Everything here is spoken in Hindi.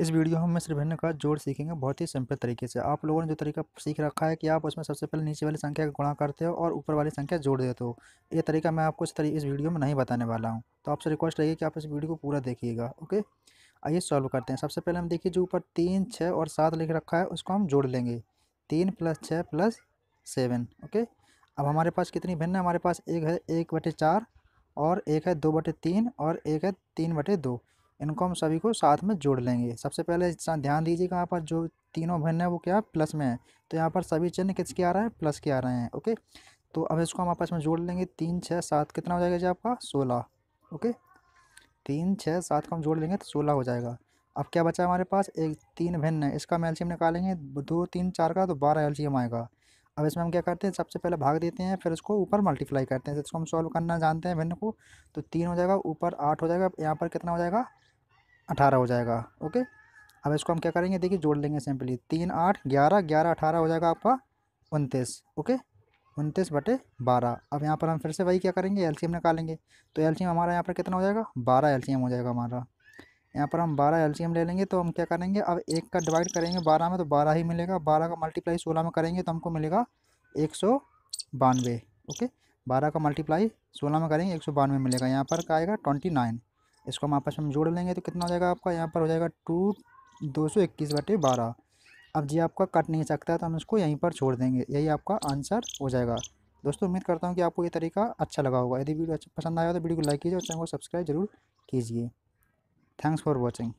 इस वीडियो हम सिर्फ भिन्न का जोड़ सीखेंगे बहुत ही सिंपल तरीके से आप लोगों ने जो तरीका सीख रखा है कि आप उसमें सबसे पहले नीचे वाली संख्या का गुणा करते हो और ऊपर वाली संख्या जोड़ देते हो ये तरीका मैं आपको इस तरी इस वीडियो में नहीं बताने वाला हूँ तो आपसे रिक्वेस्ट रहेगी कि आप इस वीडियो को पूरा देखिएगा ओके आइए सॉल्व करते हैं सबसे पहले हम देखिए जो ऊपर तीन छः और सात लिख रखा है उसको हम जोड़ लेंगे तीन प्लस छः प्लस सेवन ओके अब हमारे पास कितनी भिन्न है हमारे पास एक है एक बटे चार और एक है दो बटे तीन और एक है तीन बटे दो इनको हम सभी को साथ में जोड़ लेंगे सबसे पहले ध्यान दीजिएगा यहाँ पर जो तीनों भिन्न है वो क्या है प्लस में है तो यहाँ पर सभी चिन्ह किसके आ रहे हैं प्लस के आ रहे हैं ओके तो अब इसको हम आपस में जोड़ लेंगे तीन छः सात कितना हो जाएगा जी आपका सोलह ओके तीन छः सात को हम जोड़ लेंगे तो सोलह हो जाएगा अब क्या बचा हमारे पास एक तीन भिन्न है इसका हम एम निकालेंगे दो तीन चार का तो बारह एम आएगा अब इसमें हम क्या करते हैं सबसे पहले भाग देते हैं फिर इसको ऊपर मल्टीप्लाई करते हैं जिसको तो हम सॉल्व करना जानते हैं भिन्न को तो तीन हो जाएगा ऊपर आठ हो जाएगा यहाँ पर कितना हो जाएगा अठारह हो जाएगा ओके अब इसको हम क्या करेंगे देखिए जोड़ लेंगे सिंपली तीन आठ ग्यारह ग्यारह अठारह हो जाएगा आपका उनतीस ओके उनतीस बटे बारह अब यहाँ पर हम फिर से वही क्या करेंगे एलसीएम निकालेंगे तो एलसीएम हमारा यहाँ पर कितना हो जाएगा बारह एलसीएम हो जाएगा हमारा यहाँ पर हम बारह एलसीएम ले लेंगे तो हम क्या करेंगे अब एक का डिवाइड करेंगे बारह में तो बारह ही मिलेगा बारह का मल्टीप्लाई सोलह में करेंगे तो हमको मिलेगा एक सौ बानवे ओके बारह का मल्टीप्लाई सोलह में करेंगे एक सौ बानवे मिलेगा यहाँ पर का आएगा ट्वेंटी नाइन इसको हम आपस में जोड़ लेंगे तो कितना हो जाएगा आपका यहाँ पर हो जाएगा टू दो सौ इक्कीस बटे बारह अब जी आपका कट नहीं सकता तो हम इसको यहीं पर छोड़ देंगे यही आपका आंसर हो जाएगा दोस्तों उम्मीद करता हूँ कि आपको ये तरीका अच्छा लगा होगा यदि वीडियो अच्छा पसंद आया तो वीडियो को लाइक कीजिए और चैनल को सब्सक्राइब जरूर कीजिए थैंक्स फॉर वॉचिंग